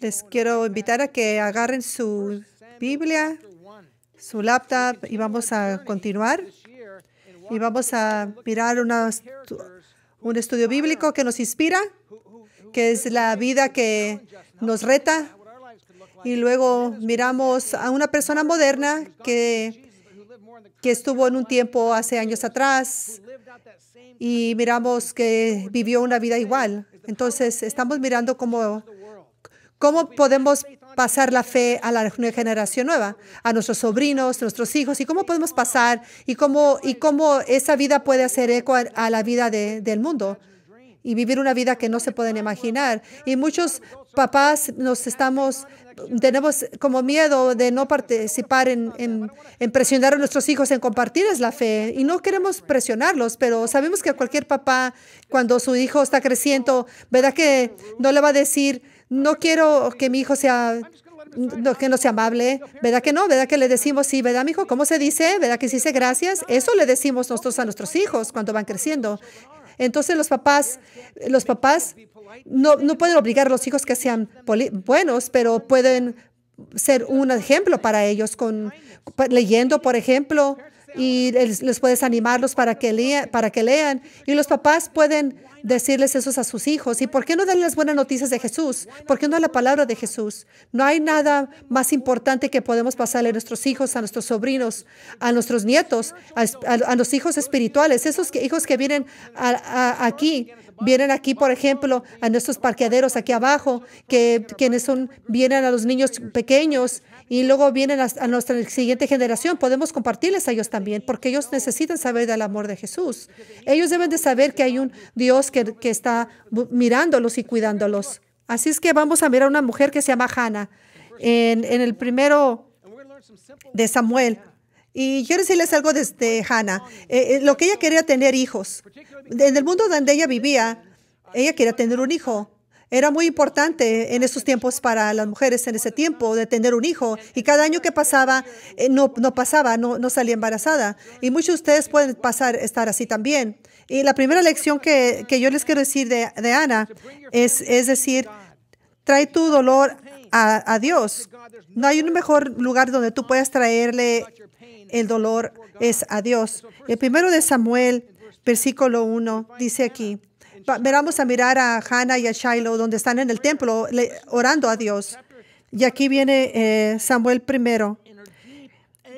Les quiero invitar a que agarren su Biblia, su laptop y vamos a continuar. Y vamos a mirar una, un estudio bíblico que nos inspira, que es la vida que nos reta. Y luego miramos a una persona moderna que que estuvo en un tiempo hace años atrás y miramos que vivió una vida igual. Entonces, estamos mirando cómo, cómo podemos pasar la fe a la generación nueva, a nuestros sobrinos, a nuestros hijos, y cómo podemos pasar y cómo, y esa vida puede hacer eco a, la vida del mundo y vivir una vida que no se pueden imaginar. Y muchos papás nos estamos, tenemos como miedo de no participar en, en, presionar a nuestros hijos en compartirles la fe y no queremos presionarlos, pero sabemos que cualquier papá cuando su hijo está creciendo, ¿verdad que no le va a decir, no quiero que mi hijo sea que no sea amable, ¿verdad que no? ¿Verdad que le decimos sí, ¿verdad, mi hijo? ¿Cómo se dice? ¿Verdad que se dice gracias? Eso le decimos nosotros a nuestros hijos cuando van creciendo. Entonces los papás, los papás no, no pueden obligar a los hijos que sean buenos, pero pueden ser un ejemplo para ellos con leyendo, por ejemplo, y les puedes animarlos para que, para que lean. Y los papás pueden decirles eso a sus hijos. ¿Y por qué no darles las buenas noticias de Jesús? ¿Por qué no la palabra de Jesús? No hay nada más importante que podemos pasarle a nuestros hijos, a nuestros sobrinos, a nuestros nietos, a, los hijos espirituales, esos hijos que vienen aquí Vienen aquí, por ejemplo, a nuestros parqueaderos aquí abajo, que quienes son, vienen a los niños pequeños y luego vienen a, nuestra siguiente generación. Podemos compartirles a ellos también, porque ellos necesitan saber del amor de Jesús. Ellos deben de saber que hay un Dios que, está mirándolos y cuidándolos. Así es que vamos a mirar a una mujer que se llama Hannah en, en el primero de Samuel y quiero decirles algo desde este, Hannah. Eh, eh, lo que ella quería tener hijos. En el mundo donde ella vivía, ella quería tener un hijo. Era muy importante en esos tiempos para las mujeres en ese tiempo de tener un hijo. Y cada año que pasaba, eh, no, pasaba, no, salía embarazada. Y muchos de ustedes pueden pasar, estar así también. Y la primera lección que, yo les quiero decir de, de es, decir, trae tu dolor a, a, Dios. No hay un mejor lugar donde tú puedas traerle el dolor es a Dios. El primero de Samuel, versículo 1, dice aquí, Vamos a mirar a Hannah y a Shiloh, donde están en el templo orando a Dios. Y aquí viene eh, Samuel primero,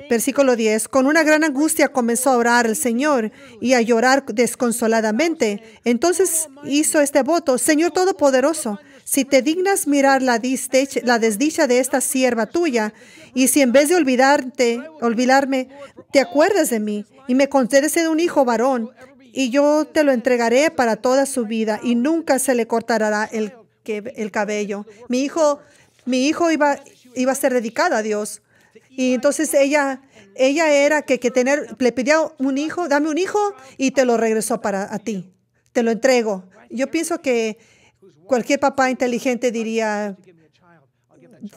versículo 10. Con una gran angustia comenzó a orar el Señor y a llorar desconsoladamente. Entonces hizo este voto, Señor Todopoderoso, si te dignas mirar la, desdicha de esta sierva tuya, y si en vez de olvidarte, olvidarme, te acuerdas de mí y me concedes un hijo varón, y yo te lo entregaré para toda su vida y nunca se le cortará el, cabello. Mi hijo, mi hijo iba, iba a ser dedicado a Dios. Y entonces ella, ella era que, que tener, le pedía un hijo, dame un hijo y te lo regresó para a ti. Te lo entrego. Yo pienso que cualquier papá inteligente diría,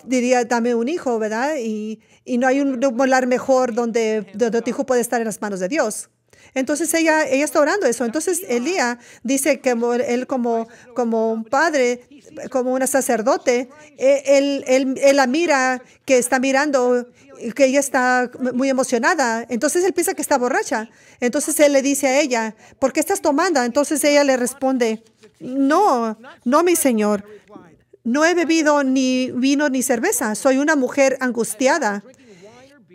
diría, dame un hijo, ¿verdad? Y, no hay un lugar mejor donde, donde tu hijo puede estar en las manos de Dios. Entonces ella, ella está orando eso. Entonces Elías dice que él como, como un padre, como un sacerdote, e, él, él, la mira, que está mirando, que ella está muy emocionada. Entonces él piensa que está borracha. Entonces él le dice a ella, ¿por qué estás tomando? Entonces ella le responde, no, no, mi Señor. No he bebido ni vino ni cerveza. Soy una mujer angustiada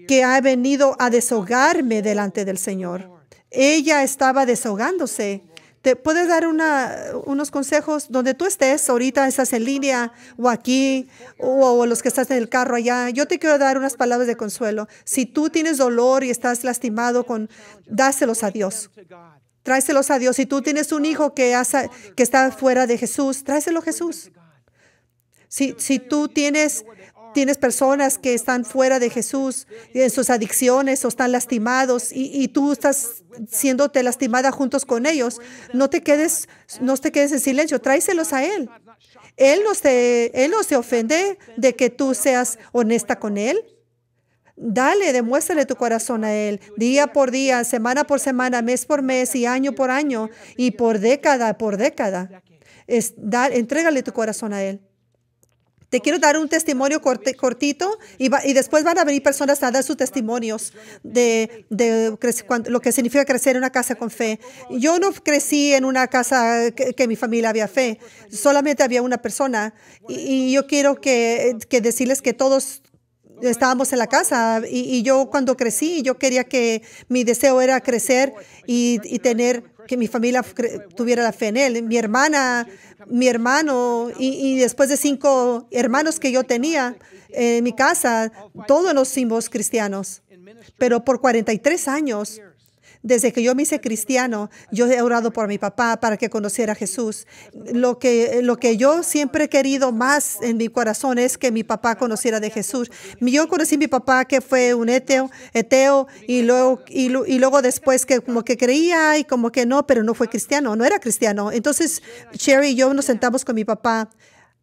que ha venido a desahogarme delante del Señor. Ella estaba desahogándose. ¿Te puedes dar unos consejos donde tú estés? Ahorita estás en línea o aquí o, los que estás en el carro allá. Yo te quiero dar unas palabras de consuelo. Si tú tienes dolor y estás lastimado, con, dáselos a Dios tráeselos a Dios. Si tú tienes un hijo que, que está fuera de Jesús, tráeselo a Jesús. Si, tú tienes, tienes personas que están fuera de Jesús en sus adicciones o están lastimados y, tú estás siéndote lastimada juntos con ellos, no te quedes, no te quedes en silencio, tráeselos a Él. Él no, él no se ofende de que tú seas honesta con Él. Dale, demuéstrale tu corazón a Él, día por día, semana por semana, mes por mes y año por año y por década por década. Es, entrégale tu corazón a Él. Te quiero dar un testimonio cortito y, después van a venir personas a dar sus testimonios de, lo que significa crecer en una casa con fe. Yo no crecí en una casa que, mi familia había fe, solamente había una persona y, yo quiero que, que, decirles que todos estábamos en la casa y, yo cuando crecí, yo quería que mi deseo era crecer y, tener que mi familia tuviera la fe en él. Mi hermana, mi hermano y, después de cinco hermanos que yo tenía en mi casa, todos nos hicimos cristianos. Pero por 43 años desde que yo me hice cristiano, yo he orado por mi papá para que conociera a Jesús. Lo que, lo que yo siempre he querido más en mi corazón es que mi papá conociera de Jesús. Yo conocí a mi papá que fue un eteo, eteo y, luego, y, luego después que como que creía y como que no, pero no fue cristiano, no era cristiano. Entonces, Sherry y yo nos sentamos con mi papá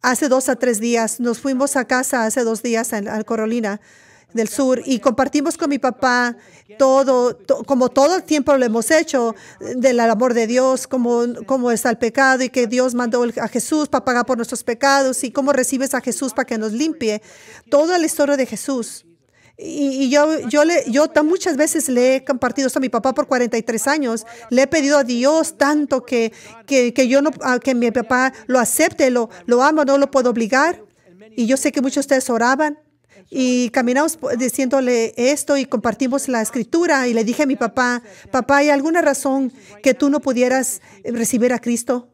hace dos a tres días. Nos fuimos a casa hace dos días a, Corolina. Carolina del sur y compartimos con mi papá todo, como todo el tiempo lo hemos hecho, del amor de Dios, cómo como está el pecado y que Dios mandó a Jesús para pagar por nuestros pecados y cómo recibes a Jesús para que nos limpie. Toda la historia de Jesús. Y, yo, yo, le, yo muchas veces le he compartido esto a mi papá por 43 años. Le he pedido a Dios tanto que, yo no, que mi papá lo acepte, lo, lo amo, no lo puedo obligar. Y yo sé que muchos de ustedes oraban y caminamos diciéndole esto y compartimos la escritura. Y le dije a mi papá, papá, ¿hay alguna razón que tú no pudieras eh, recibir a Cristo?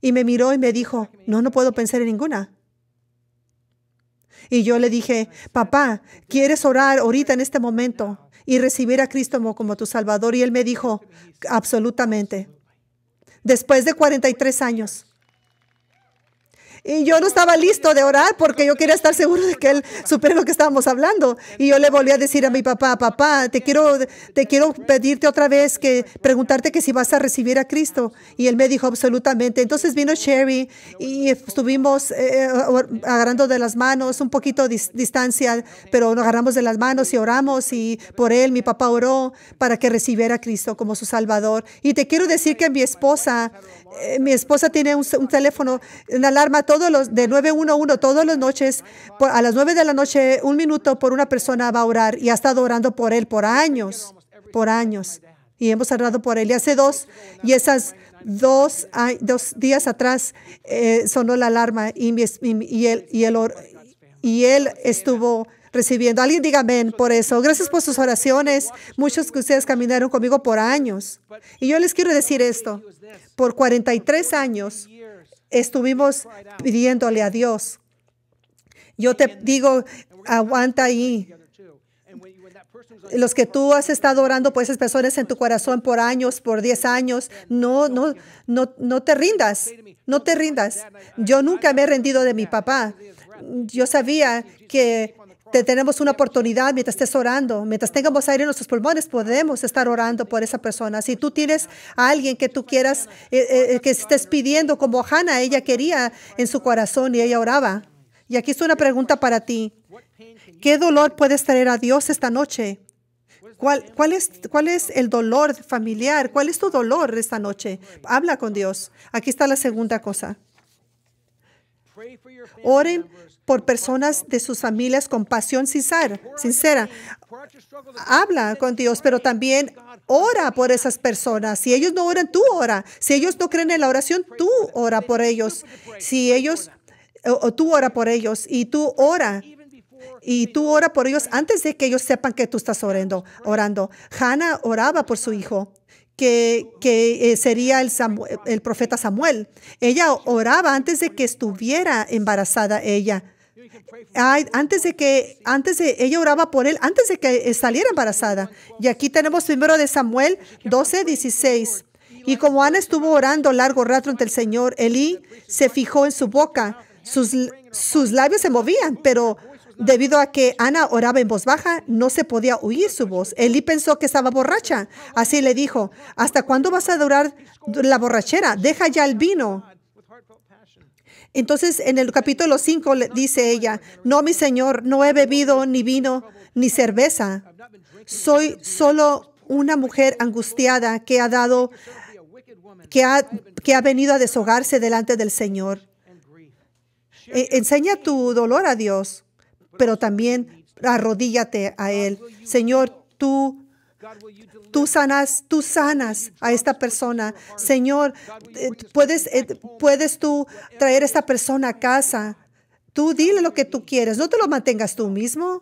Y me miró y me dijo, no, no puedo pensar en ninguna. Y yo le dije, papá, ¿quieres orar ahorita en este momento y recibir a Cristo como, tu Salvador? Y él me dijo, absolutamente. Después de 43 años, y yo no estaba listo de orar porque yo quería estar seguro de que él supiera lo que estábamos hablando. Y yo le volví a decir a mi papá, papá, te quiero, te quiero pedirte otra vez que preguntarte que si vas a recibir a Cristo. Y él me dijo absolutamente. Entonces vino Sherry y estuvimos eh, eh, agarrando de las manos, un poquito de distancia, pero nos agarramos de las manos y oramos y por él mi papá oró para que recibiera a Cristo como su Salvador. Y te quiero decir que mi esposa, eh, mi esposa tiene un, un teléfono, una alarma todo todos los, de 911, todas las noches, a las 9 de la noche, un minuto por una persona va a orar y ha estado orando por él por años, por años. Y hemos orado por él. Y hace dos, y esas dos, días atrás eh, sonó la alarma y, él, y, él, estuvo recibiendo. Alguien diga amén por eso. Gracias por sus oraciones. Muchos que ustedes caminaron conmigo por años. Y yo les quiero decir esto. Por 43 años, estuvimos pidiéndole a Dios. Yo te digo, aguanta ahí. Los que tú has estado orando por esas personas en tu corazón por años, por 10 años, no, no, no, no te rindas, no te rindas. Yo nunca me he rendido de mi papá. Yo sabía que tenemos una oportunidad mientras estés orando, mientras tengamos aire en nuestros pulmones, podemos estar orando por esa persona. Si tú tienes a alguien que tú quieras, eh, eh, eh, que estés pidiendo como Hannah, ella quería en su corazón y ella oraba. Y aquí es una pregunta para ti. ¿Qué dolor puedes traer a Dios esta noche? ¿Cuál es el dolor familiar? ¿Cuál es tu dolor esta noche? Habla con Dios. Aquí está la segunda cosa. Oren por personas de sus familias con pasión sincera. Habla con Dios, pero también ora por esas personas. Si ellos no oran, tú ora. Si ellos no creen en la oración, tú ora por ellos. Si ellos, o, tú ora por ellos y tú ora y tú ora por ellos antes de que ellos sepan que tú estás orando. orando. Hannah oraba por su hijo, que, que eh, sería el, el profeta Samuel. Ella oraba antes de que estuviera embarazada ella antes de que, antes de, ella oraba por él, antes de que saliera embarazada. Y aquí tenemos primero de Samuel 12, 16. Y como Ana estuvo orando largo rato ante el Señor, Elí se fijó en su boca. Sus, sus labios se movían, pero debido a que Ana oraba en voz baja, no se podía oír su voz. Elí pensó que estaba borracha. Así le dijo, ¿hasta cuándo vas a durar la borrachera? Deja ya el vino. Entonces, en el capítulo 5 dice ella, no, mi Señor, no he bebido ni vino ni cerveza. Soy solo una mujer angustiada que ha dado, que ha, que ha venido a deshogarse delante del Señor. E, enseña tu dolor a Dios, pero también arrodíllate a Él. Señor, tú Tú sanas, tú sanas a esta persona. Señor, eh, puedes, eh, puedes tú traer a esta persona a casa. Tú dile lo que tú quieres, no te lo mantengas tú mismo.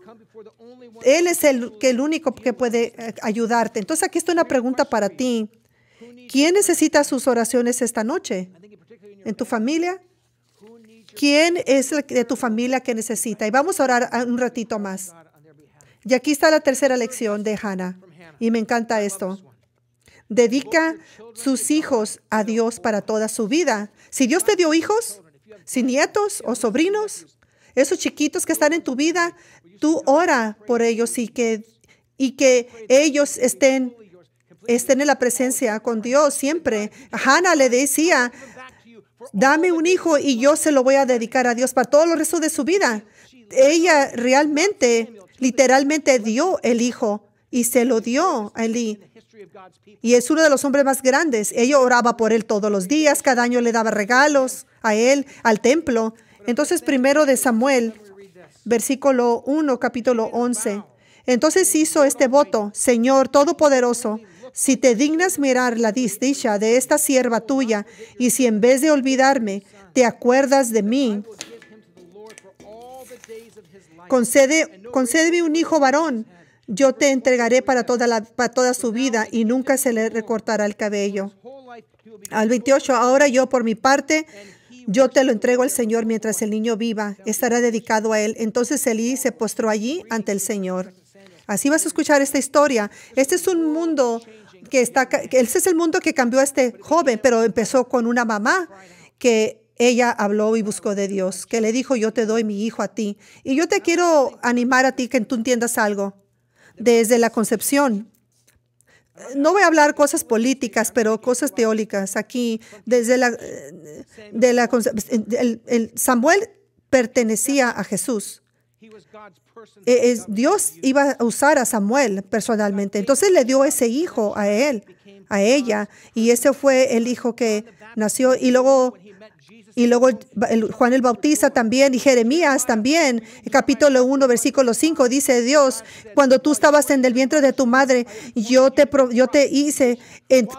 Él es el, que el único que puede eh, ayudarte. Entonces aquí está una pregunta para ti. ¿Quién necesita sus oraciones esta noche? ¿En tu familia? ¿Quién es de tu familia que necesita? Y vamos a orar un ratito más. Y aquí está la tercera lección de Hannah. Y me encanta esto. Dedica sus hijos a Dios para toda su vida. Si Dios te dio hijos, si nietos o sobrinos, esos chiquitos que están en tu vida, tú ora por ellos y que, y que ellos estén, estén en la presencia con Dios siempre. Hannah le decía, dame un hijo y yo se lo voy a dedicar a Dios para todo el resto de su vida. Ella realmente, literalmente dio el hijo y se lo dio a Elí. Y es uno de los hombres más grandes. Ella oraba por él todos los días, cada año le daba regalos a él, al templo. Entonces, primero de Samuel, versículo 1, capítulo 11. Entonces hizo este voto, Señor Todopoderoso, si te dignas mirar la desdicha de esta sierva tuya, y si en vez de olvidarme, te acuerdas de mí, concede, concédeme un hijo varón yo te entregaré para toda, la, para toda su vida y nunca se le recortará el cabello. Al 28, ahora yo por mi parte, yo te lo entrego al Señor mientras el niño viva, estará dedicado a él. Entonces Elí se postró allí ante el Señor. Así vas a escuchar esta historia. Este es un mundo que está, este es el mundo que cambió a este joven, pero empezó con una mamá que ella habló y buscó de Dios, que le dijo, yo te doy mi hijo a ti. Y yo te quiero animar a ti que tú entiendas algo desde la concepción. No voy a hablar cosas políticas, pero cosas teóricas aquí. Desde la, de el, Samuel pertenecía a Jesús. E, Dios iba a usar a Samuel personalmente. Entonces le dio ese hijo a él, a ella. Y ese fue el hijo que nació. Y luego y luego Juan el Bautista también y Jeremías también, capítulo 1, versículo 5, dice Dios, cuando tú estabas en el vientre de tu madre, yo te, yo te hice,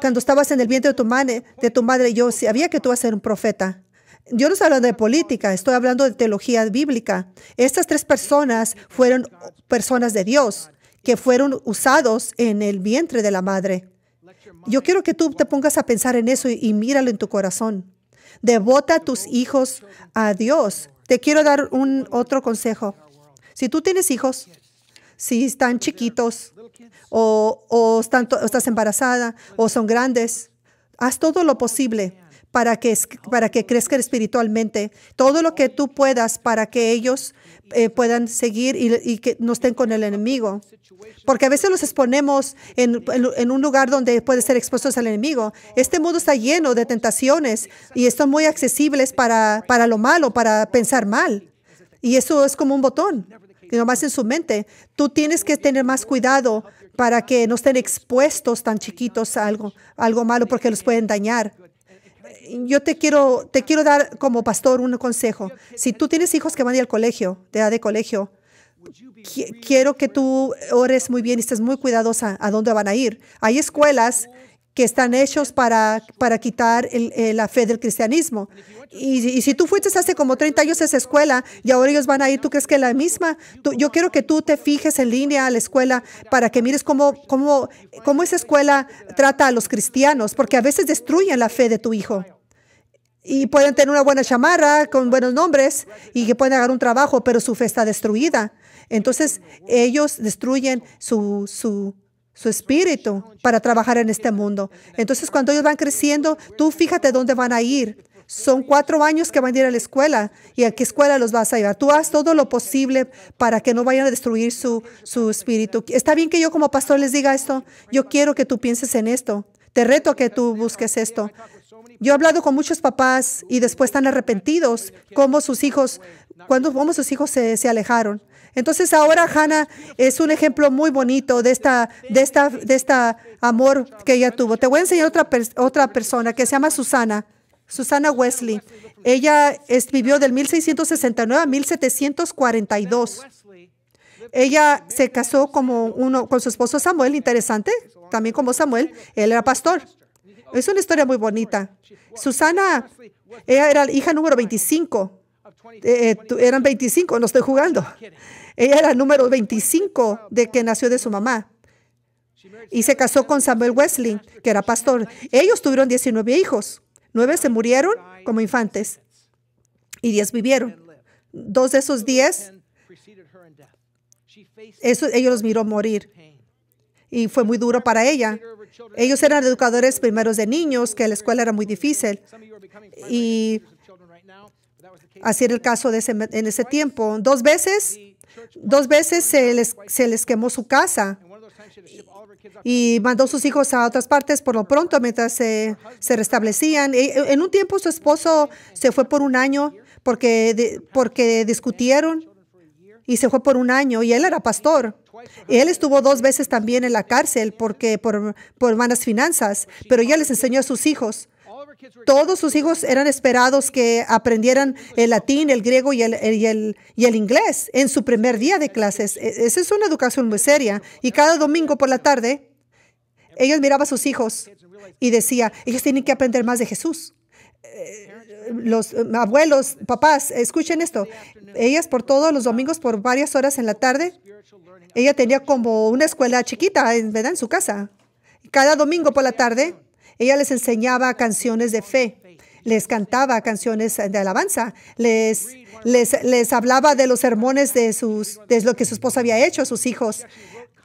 cuando estabas en el vientre de tu, madre, de tu madre, yo sabía que tú vas a ser un profeta. Yo no estoy hablando de política, estoy hablando de teología bíblica. Estas tres personas fueron personas de Dios que fueron usados en el vientre de la madre. Yo quiero que tú te pongas a pensar en eso y míralo en tu corazón. Devota a tus hijos a Dios. Te quiero dar un otro consejo. Si tú tienes hijos, si están chiquitos o, estás embarazada o son grandes, haz todo lo posible para que, para que crezcan espiritualmente. Todo lo que tú puedas para que ellos eh, puedan seguir y, que no estén con el enemigo. Porque a veces los exponemos en, un lugar donde puede ser expuestos al enemigo. Este mundo está lleno de tentaciones y están muy accesibles para, lo malo, para pensar mal. Y eso es como un botón, y nomás en su mente. Tú tienes que tener más cuidado para que no estén expuestos tan chiquitos a algo, a algo malo porque los pueden dañar yo te quiero, te quiero dar como pastor un consejo. Si tú tienes hijos que van a ir al colegio, te da de colegio, quiero que tú ores muy bien y estés muy cuidadosa a dónde van a ir. Hay escuelas que están hechos para, quitar eh, la fe del cristianismo. Y, si tú fuiste hace como 30 años a esa escuela y ahora ellos van a ir, ¿tú crees que es la misma? yo quiero que tú te fijes en línea a la escuela para que mires cómo, cómo, cómo esa escuela trata a los cristianos, porque a veces destruyen la fe de tu hijo y pueden tener una buena chamarra con buenos nombres y que pueden hacer un trabajo, pero su fe está destruida. Entonces ellos destruyen su, espíritu para trabajar en este mundo. Entonces cuando ellos van creciendo, tú fíjate dónde van a ir. Son cuatro años que van a ir a la escuela y a qué escuela los vas a llevar. Tú haz todo lo posible para que no vayan a destruir su, su espíritu. Está bien que yo como pastor les diga esto. Yo quiero que tú pienses en esto. Te reto a que tú busques esto. Yo he hablado con muchos papás y después están arrepentidos como sus hijos, cuando cómo sus hijos se, alejaron. Entonces ahora Hannah es un ejemplo muy bonito de esta, de esta, de esta amor que ella tuvo. Te voy a enseñar otra, otra persona que se llama Susana. Susana Wesley. Ella vivió del 1669 a 1742. Ella se casó como uno, con su esposo Samuel, interesante, también como Samuel, él era pastor. Es una historia muy bonita. Susana, ella era la hija número 25. Eh, eh, eran 25, no estoy jugando. Ella era el número 25 de que nació de su mamá. Y se casó con Samuel Wesley, que era pastor. Ellos tuvieron 19 hijos. Nueve se murieron como infantes y 10 vivieron. Dos de esos 10, ellos los miró morir y fue muy duro para ella. Ellos eran educadores primeros de niños, que la escuela era muy difícil. Y así era el caso de en ese tiempo. Dos veces, dos veces se les, quemó su casa y mandó sus hijos a otras partes por lo pronto mientras se, restablecían. E, en un tiempo su esposo se fue por un año porque, porque discutieron y se fue por un año y él era pastor. Él estuvo dos veces también en la cárcel porque por, por malas finanzas, pero ya les enseñó a sus hijos. Todos sus hijos eran esperados que aprendieran el latín, el griego y el, inglés en su primer día de clases. E, esa es una educación muy seria. Y cada domingo por la tarde, ellos miraba a sus hijos y decía, ellos tienen que aprender más de Jesús. Eh, los eh, abuelos, papás, escuchen esto. Ellas por todos los domingos, por varias horas en la tarde, ella tenía como una escuela chiquita, ¿verdad? En su casa. Cada domingo por la tarde, ella les enseñaba canciones de fe les cantaba canciones de alabanza, les, les, hablaba de los sermones de, sus, de lo que su esposa había hecho a sus hijos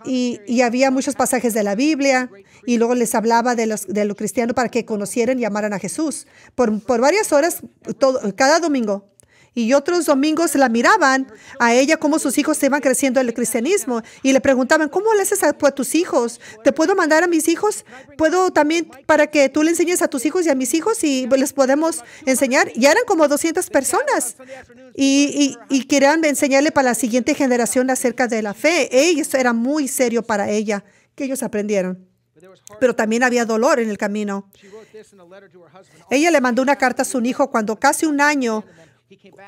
y, había muchos pasajes de la Biblia y luego les hablaba de, los, de lo cristiano para que conocieran y amaran a Jesús. Por, por varias horas, todo, cada domingo, y otros domingos la miraban a ella como sus hijos se iban creciendo en el cristianismo y le preguntaban, ¿cómo le haces a, tus hijos? ¿Te puedo mandar a mis hijos? ¿Puedo también para que tú le enseñes a tus hijos y a mis hijos y les podemos enseñar? Y eran como 200 personas y, y, querían enseñarle para la siguiente generación acerca de la fe. esto era muy serio para ella que ellos aprendieron. Pero también había dolor en el camino. Ella le mandó una carta a su hijo cuando casi un año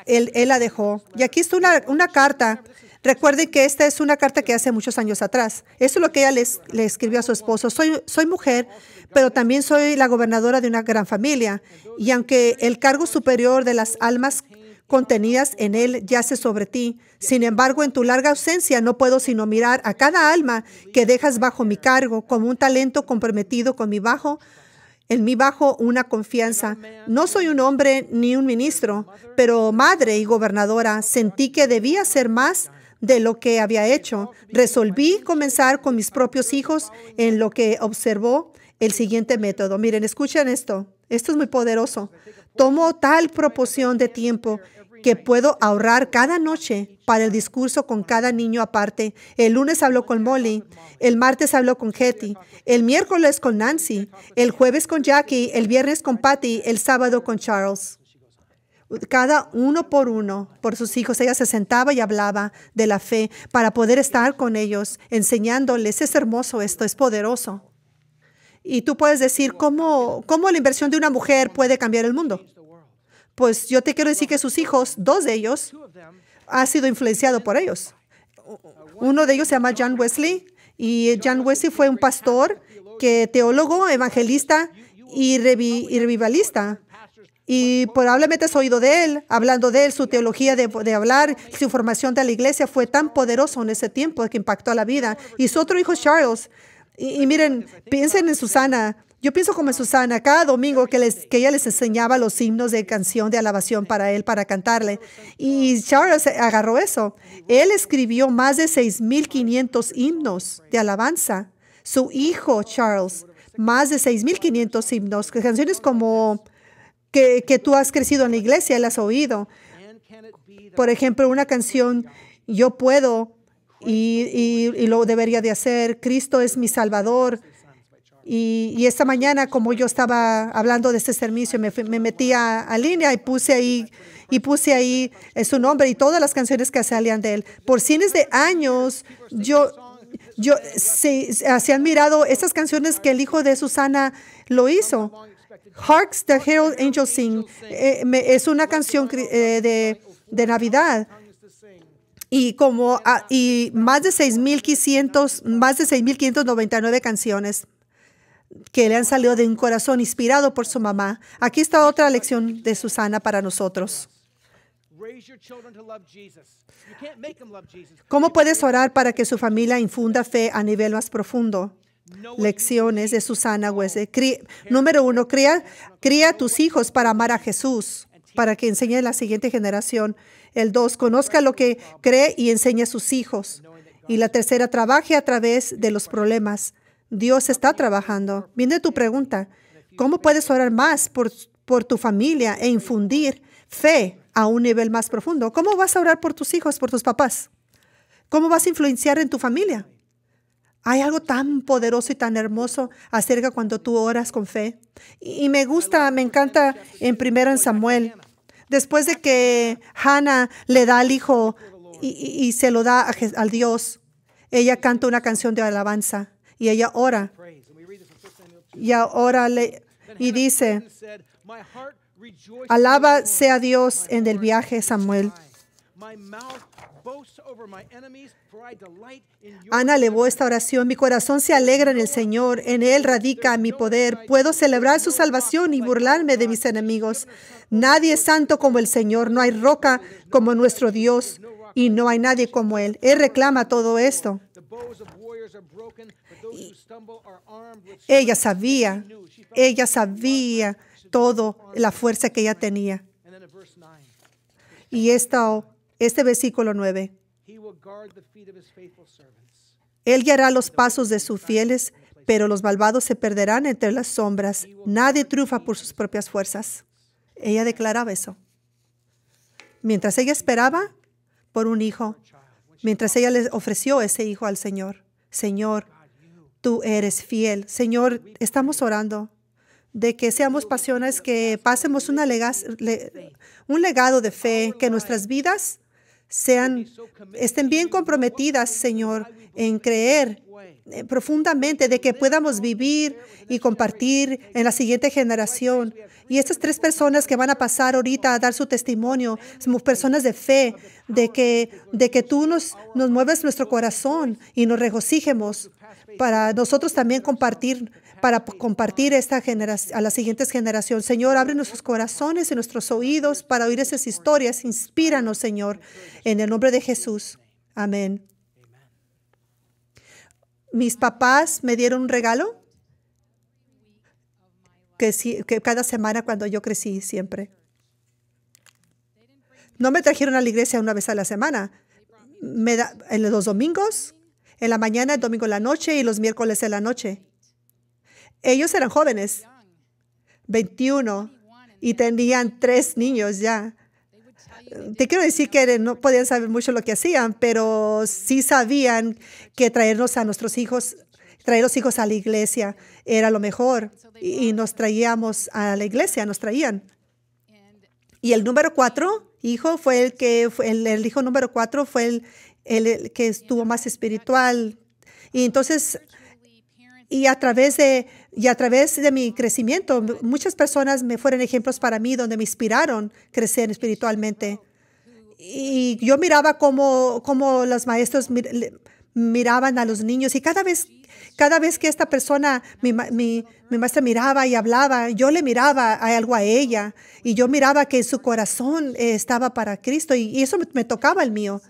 él, la dejó. Y aquí está una, carta. Recuerden que esta es una carta que hace muchos años atrás. Eso es lo que ella le, escribió a su esposo. Soy, soy mujer, pero también soy la gobernadora de una gran familia. Y aunque el cargo superior de las almas contenidas en él yace sobre ti. Sin embargo, en tu larga ausencia no puedo sino mirar a cada alma que dejas bajo mi cargo como un talento comprometido con mi bajo en mí bajo una confianza. No soy un hombre ni un ministro, pero madre y gobernadora, sentí que debía ser más de lo que había hecho. Resolví comenzar con mis propios hijos en lo que observó el siguiente método. Miren, escuchen esto. Esto es muy poderoso. Tomo tal proporción de tiempo que puedo ahorrar cada noche para el discurso con cada niño aparte. El lunes habló con Molly, el martes habló con Hetty, el miércoles con Nancy, el jueves con Jackie, el viernes con Patty, el sábado con Charles. Cada uno por uno, por sus hijos, ella se sentaba y hablaba de la fe para poder estar con ellos, enseñándoles. Es hermoso esto, es poderoso. Y tú puedes decir, ¿cómo, cómo la inversión de una mujer puede cambiar el mundo? Pues yo te quiero decir que sus hijos, dos de ellos, ha sido influenciado por ellos. Uno de ellos se llama John Wesley y John Wesley fue un pastor, que teólogo, evangelista y, revivalista. Y probablemente has oído de él, hablando de él, su teología de, hablar, su formación de la iglesia fue tan poderoso en ese tiempo que impactó a la vida. Y su otro hijo, Charles, y miren, piensen en Susana, yo pienso como Susana, cada domingo que, les, que ella les enseñaba los himnos de canción de alabación para él, para cantarle. Y Charles agarró eso. Él escribió más de 6.500 himnos de alabanza. Su hijo, Charles, más de 6.500 himnos, canciones como que, tú has crecido en la iglesia, él ha oído. Por ejemplo, una canción, Yo puedo y, y, lo debería de hacer, Cristo es mi Salvador, y, esta mañana, como yo estaba hablando de este servicio, me, me metí a, línea y puse ahí y puse ahí eh, su nombre y todas las canciones que salían de él. Por cines de años, yo, yo se, se han mirado estas canciones que el hijo de Susana lo hizo. Harks the Herald Angels Sing eh, es una canción eh, de, Navidad y como ah, y más de 6500 más de 6599 canciones que le han salido de un corazón inspirado por su mamá. Aquí está otra lección de Susana para nosotros. ¿Cómo puedes orar para que su familia infunda fe a nivel más profundo? Lecciones de Susana Huese. Número uno, cría, a tus hijos para amar a Jesús, para que enseñe a la siguiente generación. El dos, conozca lo que cree y enseñe a sus hijos. Y la tercera, trabaje a través de los problemas. Dios está trabajando. Viene tu pregunta. ¿Cómo puedes orar más por, por tu familia e infundir fe a un nivel más profundo? ¿Cómo vas a orar por tus hijos, por tus papás? ¿Cómo vas a influenciar en tu familia? Hay algo tan poderoso y tan hermoso acerca cuando tú oras con fe. Y me gusta, me encanta en primero en Samuel, después de que Hannah le da al hijo y, se lo da al Dios, ella canta una canción de alabanza. Y ella ora. Y ahora le y dice, alaba sea Dios en el viaje Samuel. Ana levó esta oración. Mi corazón se alegra en el Señor. En Él radica mi poder. Puedo celebrar su salvación y burlarme de mis enemigos. Nadie es santo como el Señor. No hay roca como nuestro Dios. Y no hay nadie como Él. Él reclama todo esto. Ella sabía, ella sabía todo la fuerza que ella tenía. Y esta, este versículo 9. Él guiará los pasos de sus fieles, pero los malvados se perderán entre las sombras. Nadie triunfa por sus propias fuerzas. Ella declaraba eso. Mientras ella esperaba por un hijo, mientras ella le ofreció ese hijo al Señor, Señor, tú eres fiel. Señor, estamos orando de que seamos pasiones, que pasemos un legado de fe, que nuestras vidas sean, estén bien comprometidas, Señor, en creer eh, profundamente de que podamos vivir y compartir en la siguiente generación y estas tres personas que van a pasar ahorita a dar su testimonio, somos personas de fe, de que, de que tú nos, nos mueves nuestro corazón y nos regocijemos para nosotros también compartir para compartir esta a la siguientes generación. Señor, abre nuestros corazones y nuestros oídos para oír esas historias. Inspíranos, Señor, en el nombre de Jesús. Amén. Mis papás me dieron un regalo que, que cada semana cuando yo crecí siempre. No me trajeron a la iglesia una vez a la semana. Me da, en los domingos, en la mañana, el domingo en la noche y los miércoles en la noche. Ellos eran jóvenes, 21, y tenían tres niños ya. Te quiero decir que no podían saber mucho lo que hacían, pero sí sabían que traernos a nuestros hijos traer los hijos a la iglesia era lo mejor. Y nos traíamos a la iglesia, nos traían. Y el número cuatro, hijo, fue el que, fue el, hijo número cuatro fue el, el, que estuvo más espiritual. Y entonces, y a través de, y a través de mi crecimiento, muchas personas me fueron ejemplos para mí donde me inspiraron crecer espiritualmente. Y yo miraba como cómo los maestros miraban a los niños y cada vez, cada vez que esta persona, mi, mi, mi, maestra miraba y hablaba, yo le miraba algo a ella y yo miraba que su corazón eh, estaba para Cristo y, eso me tocaba el mío.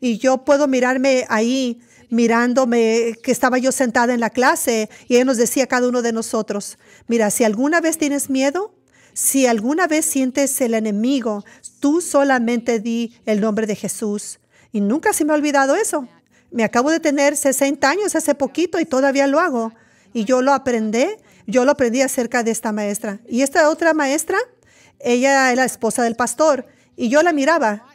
Y yo puedo mirarme ahí mirándome que estaba yo sentada en la clase y él nos decía a cada uno de nosotros, mira, si alguna vez tienes miedo, si alguna vez sientes el enemigo, tú solamente di el nombre de Jesús. Y nunca se me ha olvidado eso. Me acabo de tener 60 años hace poquito y todavía lo hago. Y yo lo aprendí, yo lo aprendí acerca de esta maestra. Y esta otra maestra, ella era la esposa del pastor y yo la miraba.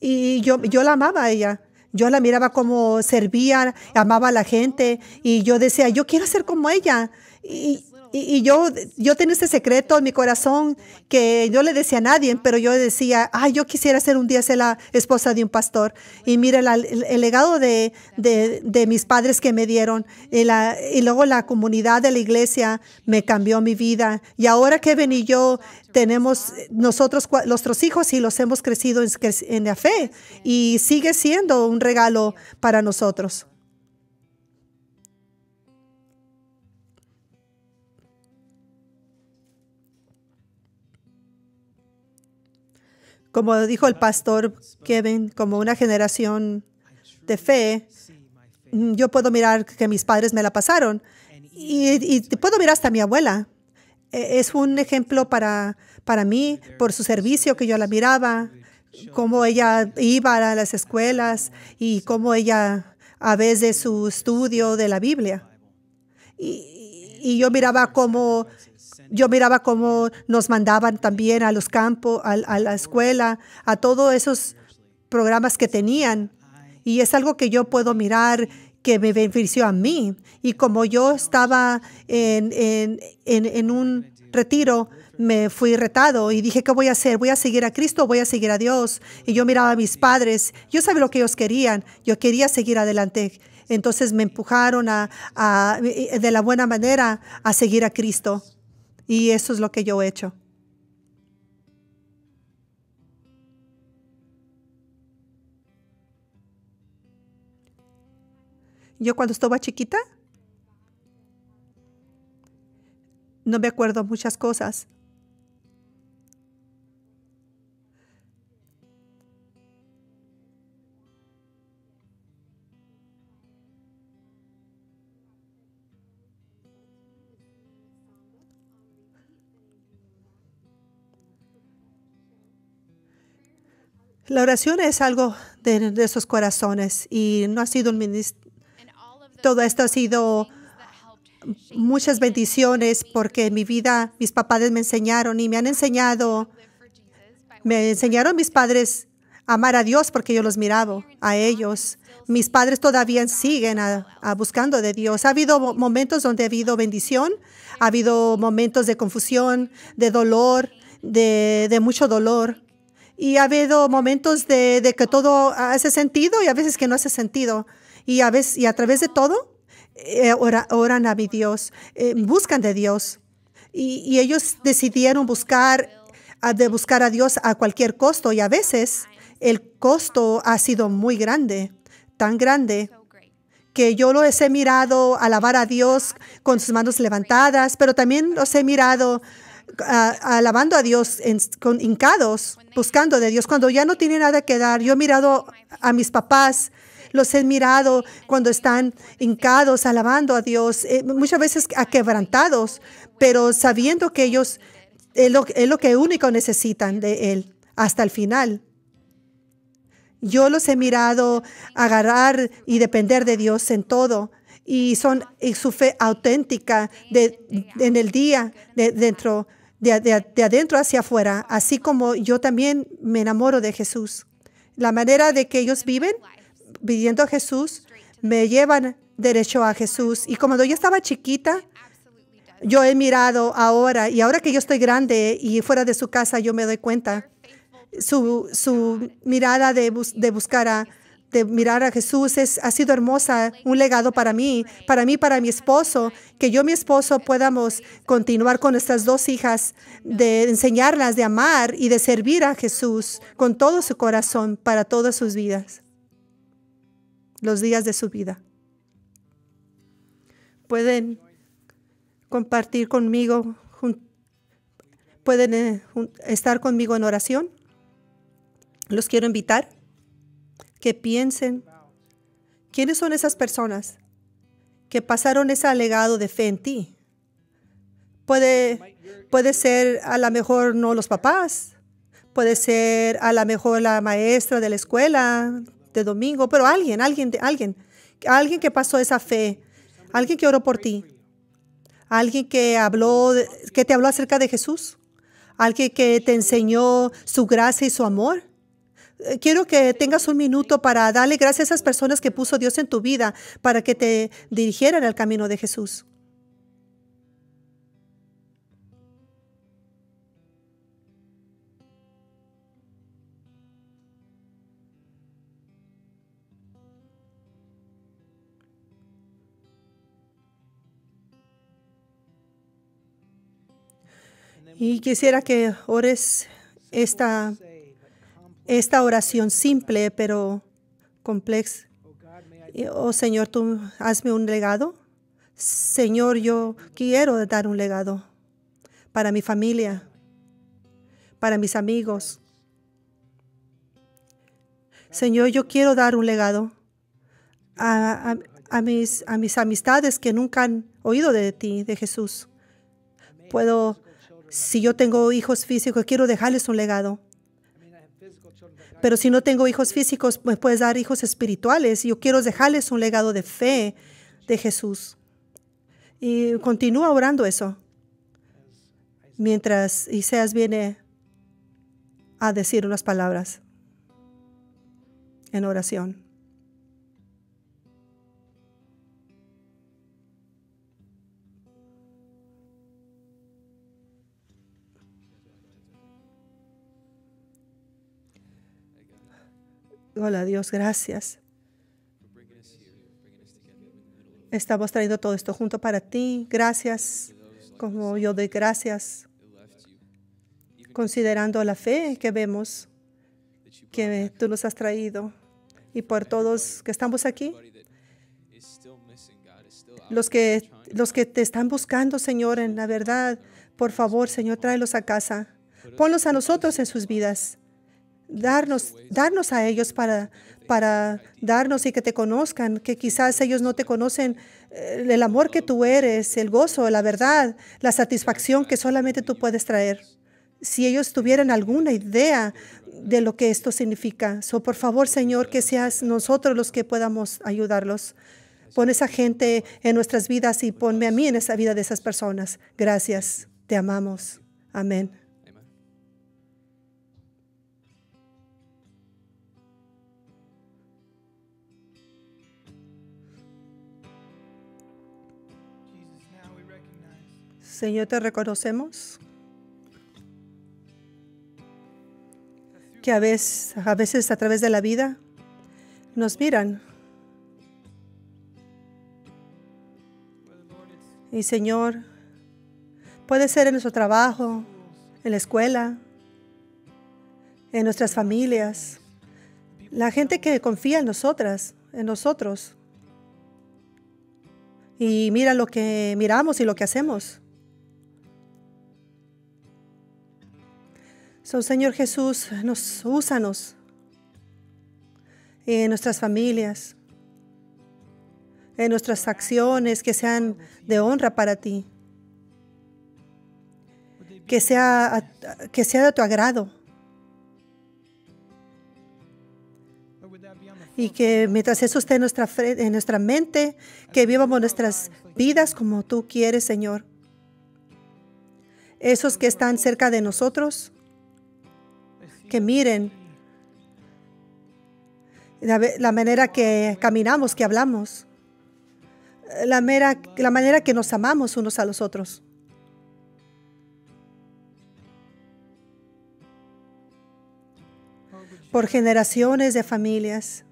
Y yo, yo la amaba a ella. Yo la miraba como servía, amaba a la gente y yo decía, yo quiero ser como ella. Y, y, yo, yo tenía este secreto en mi corazón que yo le decía a nadie, pero yo decía, ay, yo quisiera ser un día ser la esposa de un pastor. Y mira el, legado de, mis padres que me dieron. Y, luego la comunidad de la iglesia me cambió mi vida. Y ahora que Kevin y yo tenemos nosotros, nuestros hijos, y los hemos crecido en la fe. Y sigue siendo un regalo para nosotros. Como dijo el pastor Kevin, como una generación de fe, mm, yo puedo mirar que mis padres me la pasaron y, puedo mirar hasta mi abuela. E, es un ejemplo para, para mí por su servicio que yo la miraba, cómo ella iba a las escuelas y cómo ella a veces su estudio de la Biblia. Y, y yo miraba cómo yo miraba cómo nos mandaban también a los campos, a, la escuela, a todos esos programas que tenían. Y es algo que yo puedo mirar que me benefició a mí. Y como yo estaba en, un retiro, me fui retado y dije, ¿qué voy a hacer? ¿Voy a seguir a Cristo o voy a seguir a Dios? Y yo miraba a mis padres. Yo sabía lo que ellos querían. Yo quería seguir adelante. Entonces me empujaron de la buena manera a seguir a Cristo. Y eso es lo que yo he hecho. Yo cuando estaba chiquita, no me acuerdo muchas cosas, La oración es algo de esos corazones y no ha sido un Todo esto ha sido muchas bendiciones porque en mi vida mis papás me enseñaron y me han enseñado, me enseñaron mis padres a amar a Dios porque yo los miraba a ellos. Mis padres todavía siguen buscando de Dios. Ha habido momentos donde ha habido bendición, ha habido momentos de confusión, de dolor, de mucho dolor. Y ha habido momentos de, que todo hace sentido y a veces que no hace sentido. Y a, veces, y a través de todo, eh, oran, a mi Dios, eh, buscan de Dios. Y, ellos decidieron buscar, de buscar a Dios a cualquier costo. Y a veces el costo ha sido muy grande, tan grande que yo los he mirado alabar a Dios con sus manos levantadas, pero también los he mirado alabando a Dios con hincados, buscando de Dios. Cuando ya no tiene nada que dar, yo he mirado a mis papás, los he mirado cuando están hincados, alabando a Dios, eh, muchas veces quebrantados, pero sabiendo que ellos es lo, que único necesitan de Él hasta el final. Yo los he mirado agarrar y depender de Dios en todo y son su fe auténtica en el día de, dentro de, adentro hacia afuera, así como yo también me enamoro de Jesús. La manera de que ellos viven, viviendo a Jesús, me llevan derecho a Jesús. Y como yo estaba chiquita, yo he mirado ahora, y ahora que yo estoy grande y fuera de su casa, yo me doy cuenta. Su, mirada de, de buscar a, de mirar a Jesús es, ha sido hermosa, un legado para mí, para mí, para mi esposo, que yo y mi esposo podamos continuar con nuestras dos hijas, de enseñarlas, de amar y de servir a Jesús con todo su corazón para todas sus vidas, los días de su vida. Pueden compartir conmigo, pueden eh, estar conmigo en oración. Los quiero invitar que piensen, ¿quiénes son esas personas que pasaron ese legado de fe en ti? Puede, puede ser a lo mejor no los papás, puede ser a lo mejor la maestra de la escuela de domingo, pero alguien, alguien, alguien, alguien que pasó esa fe, alguien que oró por ti, alguien que habló, que te habló acerca de Jesús, alguien que te enseñó su gracia y su amor. Eh, quiero que tengas un minuto para darle gracias a esas personas que puso Dios en tu vida para que te dirigieran al camino de Jesús. Y quisiera que ores esta esta oración simple pero compleja. Oh Señor, tú hazme un legado. Señor, yo quiero dar un legado para mi familia, para mis amigos. Señor, yo quiero dar un legado a, mis, a mis amistades que nunca han oído de ti, de Jesús. Puedo, si yo tengo hijos físicos, quiero dejarles un legado pero si no tengo hijos físicos, me puedes dar hijos espirituales. Yo quiero dejarles un legado de fe de Jesús. Y continúa orando eso. Mientras Isaías viene a decir unas palabras en oración. Hola Dios, gracias. Estamos trayendo todo esto junto para ti. Gracias, como yo doy gracias, considerando la fe que vemos que tú nos has traído y por todos que estamos aquí. Los que, los que te están buscando, Señor, en la verdad, por favor, Señor, tráelos a casa. Ponlos a nosotros en sus vidas darnos, darnos a ellos para, para darnos y que te conozcan, que quizás ellos no te conocen eh, el amor que tú eres, el gozo, la verdad, la satisfacción que solamente tú puedes traer. Si ellos tuvieran alguna idea de lo que esto significa. So, por favor, Señor, que seas nosotros los que podamos ayudarlos. Pon esa gente en nuestras vidas y ponme a mí en esa vida de esas personas. Gracias. Te amamos. Amén. Señor, te reconocemos que a veces, a veces a través de la vida nos miran. Y Señor, puede ser en nuestro trabajo, en la escuela, en nuestras familias, la gente que confía en nosotras, en nosotros, y mira lo que miramos y lo que hacemos. Señor Jesús, nos, úsanos en nuestras familias, en nuestras acciones que sean de honra para ti, que sea, que sea de tu agrado. y que mientras eso esté en nuestra, en nuestra mente, que vivamos nuestras vidas como tú quieres, Señor. Esos que están cerca de nosotros, que miren la manera que caminamos, que hablamos, la, la manera que nos amamos unos a los otros. Por generaciones de familias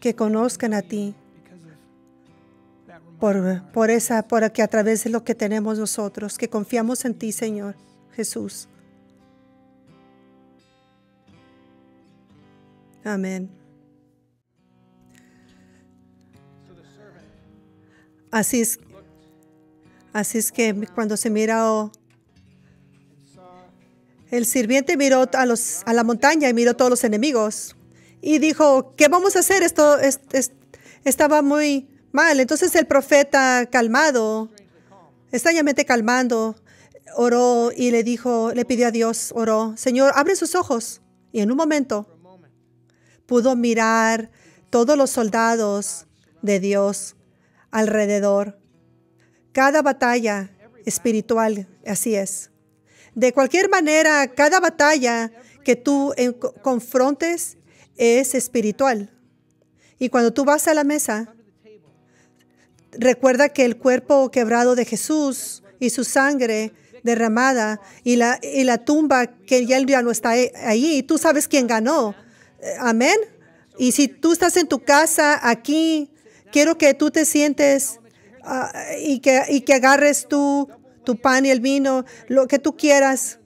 que conozcan a ti, por, por esa, por que a través de lo que tenemos nosotros, que confiamos en ti, Señor Jesús. Amén. Así es, así es que cuando se mira oh, el sirviente miró a, los, a la montaña y miró a todos los enemigos y dijo, ¿qué vamos a hacer? Esto, estaba muy mal. Entonces el profeta calmado, extrañamente calmando, oró y le dijo, le pidió a Dios, oró, Señor, abre sus ojos. Y en un momento pudo mirar todos los soldados de Dios alrededor. Cada batalla espiritual, así es. De cualquier manera, cada batalla que tú confrontes es espiritual. Y cuando tú vas a la mesa, recuerda que el cuerpo quebrado de Jesús y su sangre derramada y la, y la tumba que ya, ya no está ahí, tú sabes quién ganó. Amén. Y si tú estás en tu casa aquí, quiero que tú te sientes ah, y, que, que agarres tú, tu pan y el vino, lo que tú quieras.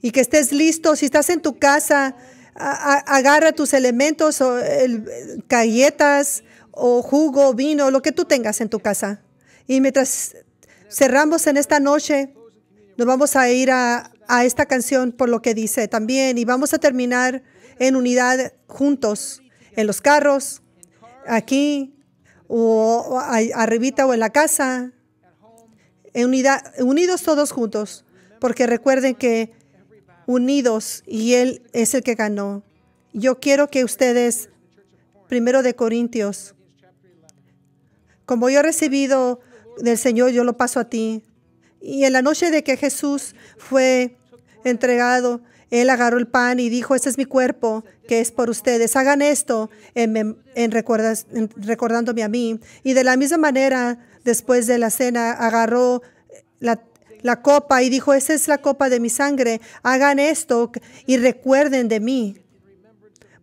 Y que estés listo. Si estás en tu casa, agarra tus elementos o el, galletas o jugo, vino, lo que tú tengas en tu casa. Y mientras cerramos en esta noche, nos vamos a ir a, a esta canción por lo que dice también y vamos a terminar en unidad juntos, en los carros, aquí, o, arribita o en la casa, en unidad, unidos todos juntos, porque recuerden que unidos y Él es el que ganó. Yo quiero que ustedes, primero de Corintios, como yo he recibido del Señor, yo lo paso a ti. Y en la noche de que Jesús fue entregado, él agarró el pan y dijo, este es mi cuerpo, que es por ustedes. Hagan esto en, recordándome a mí. Y de la misma manera, después de la cena, agarró la, copa y dijo, esta es la copa de mi sangre. Hagan esto y recuerden de mí.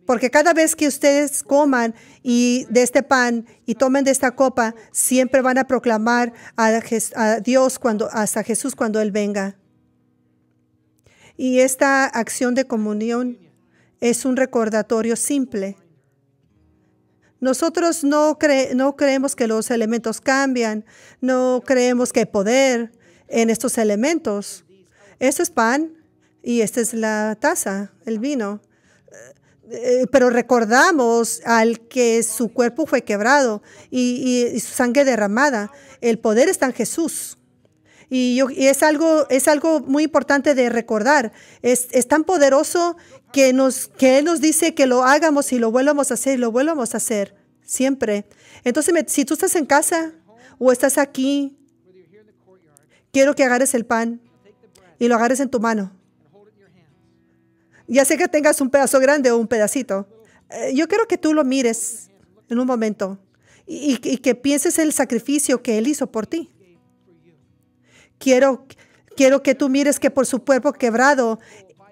Porque cada vez que ustedes coman y de este pan y tomen de esta copa, siempre van a proclamar a, a Dios cuando, hasta Jesús cuando Él venga. Y esta acción de comunión es un recordatorio simple. Nosotros no, no creemos que los elementos cambian, no creemos que hay poder en estos elementos. Esto es pan y esta es la taza, el vino. Eh, pero recordamos al que su cuerpo fue quebrado y su sangre derramada. El poder está en Jesús. Y, es, algo, es algo muy importante de recordar. Es, tan poderoso que, nos, que Él nos dice que lo hagamos y lo vuelvamos a hacer y lo vuelvamos a hacer siempre. Entonces, si tú estás en casa o estás aquí, quiero que agarres el pan y lo agarres en tu mano. Ya sé que tengas un pedazo grande o un pedacito. Eh, yo quiero que tú lo mires en un momento y que pienses el sacrificio que Él hizo por ti. Quiero, quiero que tú mires que por su cuerpo quebrado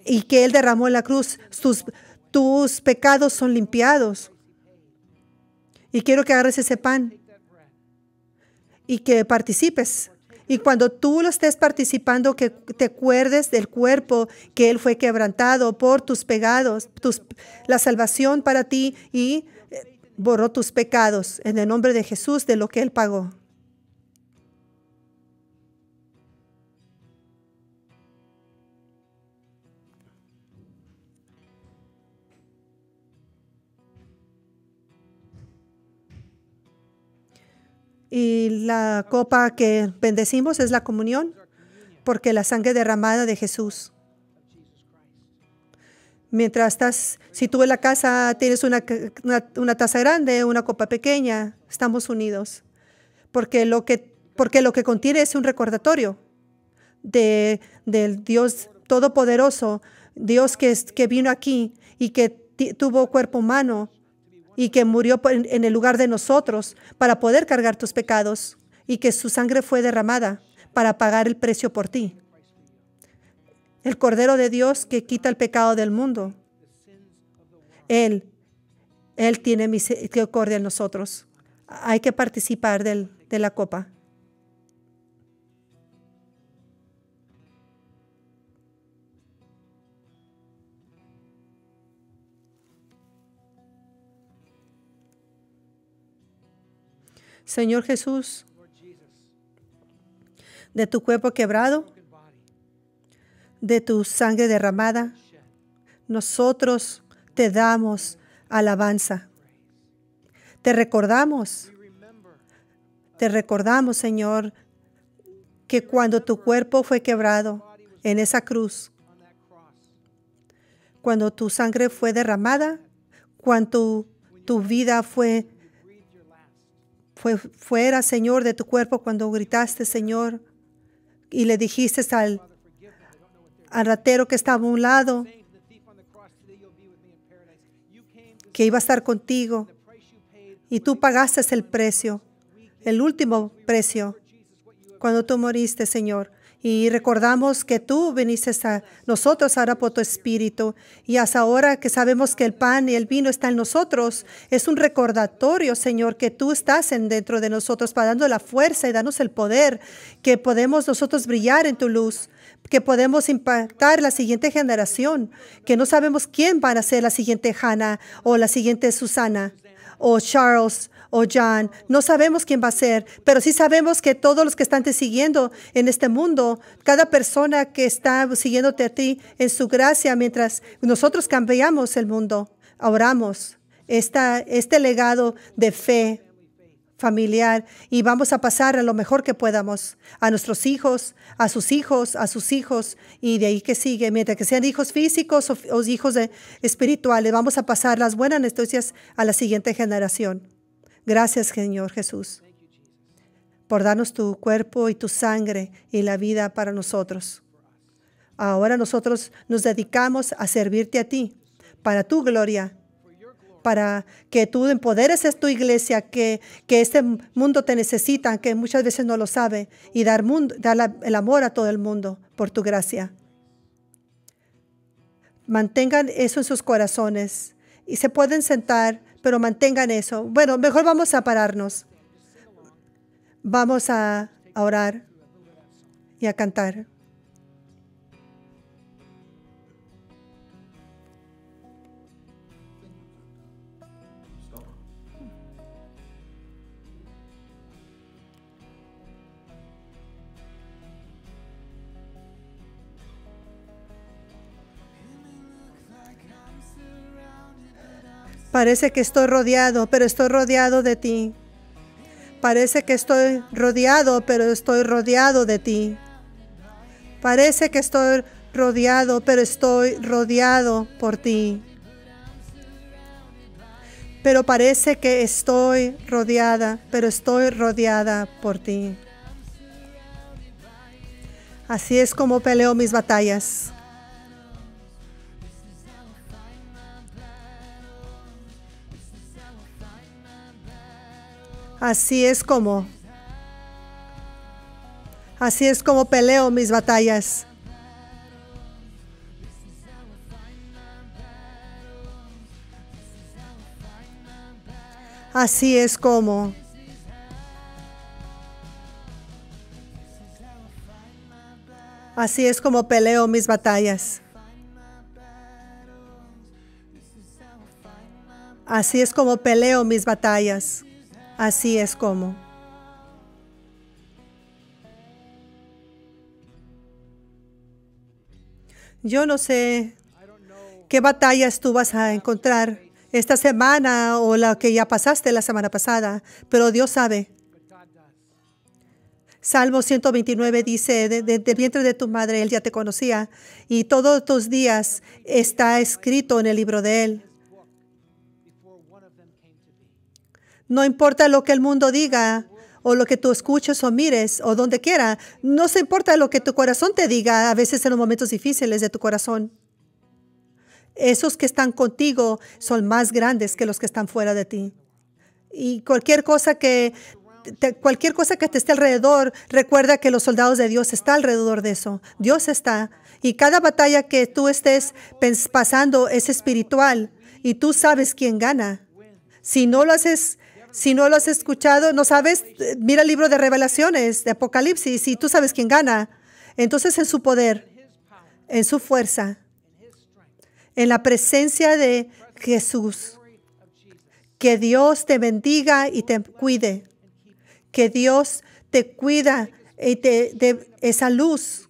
y que Él derramó en la cruz, tus, tus pecados son limpiados. Y quiero que agarres ese pan y que participes. Y cuando tú lo estés participando, que te acuerdes del cuerpo que Él fue quebrantado por tus pecados, tus, la salvación para ti y eh, borró tus pecados en el nombre de Jesús de lo que Él pagó. Y la copa que bendecimos es la comunión, porque la sangre derramada de Jesús. Mientras estás, si tú en la casa tienes una, taza grande, una copa pequeña, estamos unidos. Porque lo que, porque lo que contiene es un recordatorio de, del Dios Todopoderoso, Dios que, que vino aquí y que tuvo cuerpo humano y que murió en el lugar de nosotros para poder cargar tus pecados y que su sangre fue derramada para pagar el precio por ti. El Cordero de Dios que quita el pecado del mundo. Él, Él tiene misericordia en nosotros. Hay que participar de la copa. Señor Jesús, de tu cuerpo quebrado, de tu sangre derramada, nosotros te damos alabanza. Te recordamos, te recordamos, Señor, que cuando tu cuerpo fue quebrado en esa cruz, cuando tu sangre fue derramada, cuando tu vida fue fuera, Señor, de tu cuerpo cuando gritaste, Señor, y le dijiste al, al ratero que estaba a un lado que iba a estar contigo. Y tú pagaste el precio, el último precio, cuando tú moriste, Señor. Y recordamos que tú viniste a nosotros ahora por tu espíritu. Y hasta ahora que sabemos que el pan y el vino están en nosotros, es un recordatorio, Señor, que tú estás en dentro de nosotros para darnos la fuerza y darnos el poder, que podemos nosotros brillar en tu luz, que podemos impactar la siguiente generación, que no sabemos quién va a ser la siguiente Hannah o la siguiente Susana o Charles o John. No sabemos quién va a ser, pero sí sabemos que todos los que están te siguiendo en este mundo, cada persona que está siguiéndote a ti en su gracia, mientras nosotros cambiamos el mundo, oramos este legado de fe familiar y vamos a pasar a lo mejor que podamos a nuestros hijos, a sus hijos, a sus hijos y de ahí que sigue, mientras que sean hijos físicos o, hijos de, espirituales, vamos a pasar las buenas noticias a la siguiente generación. Gracias, Señor Jesús, por darnos tu cuerpo y tu sangre y la vida para nosotros. Ahora nosotros nos dedicamos a servirte a ti, para tu gloria, para que tú empoderes a tu iglesia, que, que este mundo te necesita, que muchas veces no lo sabe, y dar, mundo, el amor a todo el mundo por tu gracia. Mantengan eso en sus corazones y se pueden sentar pero mantengan eso. Bueno, mejor vamos a pararnos. Vamos a, orar y a cantar. Parece que estoy rodeado, pero estoy rodeado de ti. Parece que estoy rodeado, pero estoy rodeado de ti. Parece que estoy rodeado, pero estoy rodeado por ti. Pero parece que estoy rodeada, pero estoy rodeada por ti. Así es como peleo mis batallas. Así es como. Así es como peleo mis batallas. Así es como. Así es como peleo mis batallas. Así es como peleo mis batallas. Así es como. Yo no sé qué batallas tú vas a encontrar esta semana o la que ya pasaste la semana pasada, pero Dios sabe. Salmo 129 dice, Desde vientre de tu madre él ya te conocía y todos tus días está escrito en el libro de él. No importa lo que el mundo diga o lo que tú escuches o mires o donde quiera. No se importa lo que tu corazón te diga a veces en los momentos difíciles de tu corazón. Esos que están contigo son más grandes que los que están fuera de ti. Y cualquier cosa que te, cualquier cosa que te esté alrededor, recuerda que los soldados de Dios están alrededor de eso. Dios está. Y cada batalla que tú estés pasando es espiritual. Y tú sabes quién gana. Si no lo haces si no lo has escuchado, no sabes, mira el libro de revelaciones, de Apocalipsis, y tú sabes quién gana. Entonces en su poder, en su fuerza, en la presencia de Jesús. Que Dios te bendiga y te cuide. Que Dios te cuida y te dé esa luz.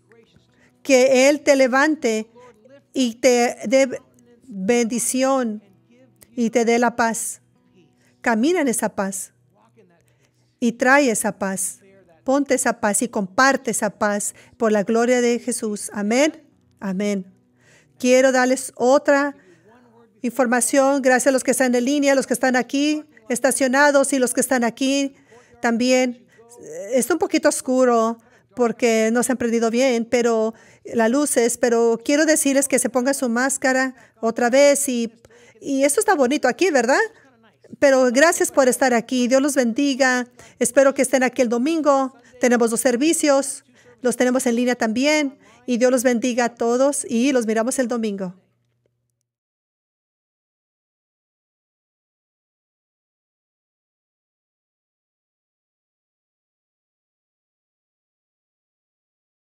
Que Él te levante y te dé bendición y te dé la paz. Camina en esa paz y trae esa paz. Ponte esa paz y comparte esa paz por la gloria de Jesús. Amén. Amén. Quiero darles otra información. Gracias a los que están en línea, los que están aquí estacionados y los que están aquí también. Está un poquito oscuro porque no se han prendido bien, pero las luces, pero quiero decirles que se ponga su máscara otra vez y, y eso está bonito aquí, ¿verdad? Pero gracias por estar aquí. Dios los bendiga. Espero que estén aquí el domingo. Tenemos los servicios. Los tenemos en línea también. Y Dios los bendiga a todos y los miramos el domingo.